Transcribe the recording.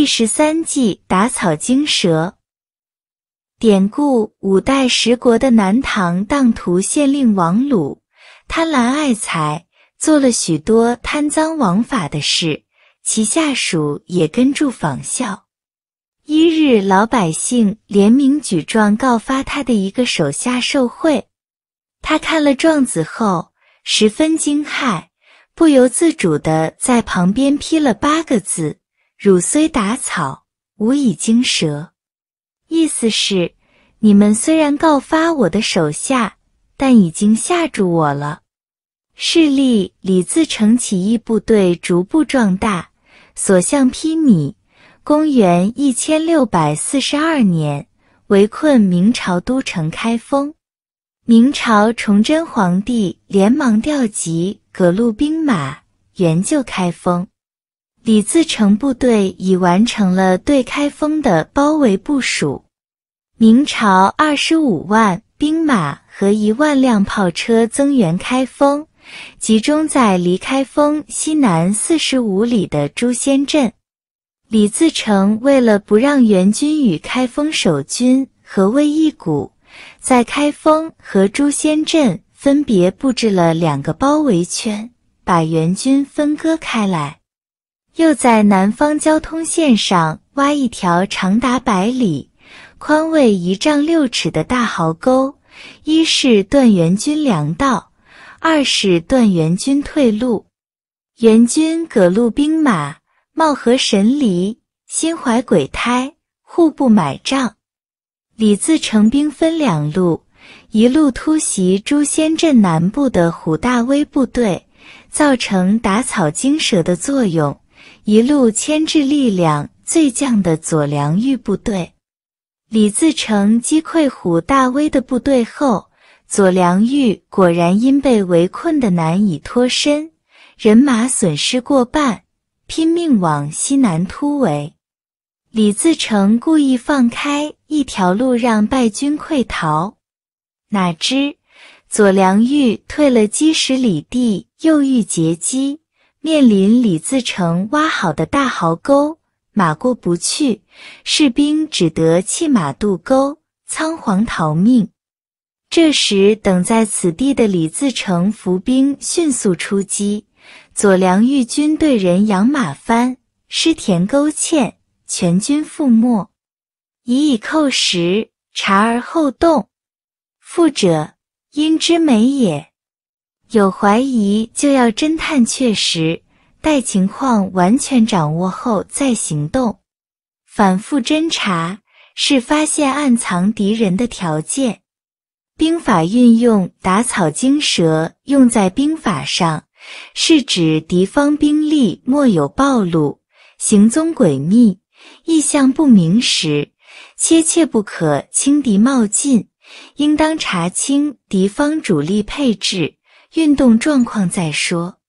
第十三计打草惊蛇。典故：五代十国的南唐当涂县令王鲁贪婪爱财，做了许多贪赃枉法的事，其下属也跟住仿效。一日，老百姓联名举状告发他的一个手下受贿，他看了状子后十分惊骇，不由自主的在旁边批了八个字。汝虽打草，无以惊蛇。意思是你们虽然告发我的手下，但已经吓住我了。势力李自成起义部队逐步壮大，所向披靡。公元一千六百四十二年，围困明朝都城开封。明朝崇祯皇帝连忙调集各路兵马援救开封。李自成部队已完成了对开封的包围部署。明朝二十五万兵马和一万辆炮车增援开封，集中在离开封西南四十五里的朱仙镇。李自成为了不让援军与开封守军合为一股，在开封和朱仙镇分别布置了两个包围圈，把援军分割开来。又在南方交通线上挖一条长达百里、宽为一丈六尺的大壕沟，一是断元军粮道，二是断元军退路。元军各路兵马貌合神离，心怀鬼胎，互不买账。李自成兵分两路，一路突袭朱仙镇南部的虎大威部队，造成打草惊蛇的作用。一路牵制力量最强的左良玉部队，李自成击溃虎大威的部队后，左良玉果然因被围困的难以脱身，人马损失过半，拼命往西南突围。李自成故意放开一条路让败军溃逃，哪知左良玉退了几十里地，又遇截击。面临李自成挖好的大壕沟，马过不去，士兵只得弃马渡沟，仓皇逃命。这时，等在此地的李自成伏兵迅速出击，左良玉军队人仰马翻，失田沟堑，全军覆没。以以扣石，察而后动，富者因之美也。有怀疑就要侦探确实，待情况完全掌握后再行动。反复侦查是发现暗藏敌人的条件。兵法运用打草惊蛇，用在兵法上，是指敌方兵力莫有暴露，行踪诡秘，意向不明时，切切不可轻敌冒进，应当查清敌方主力配置。运动状况再说。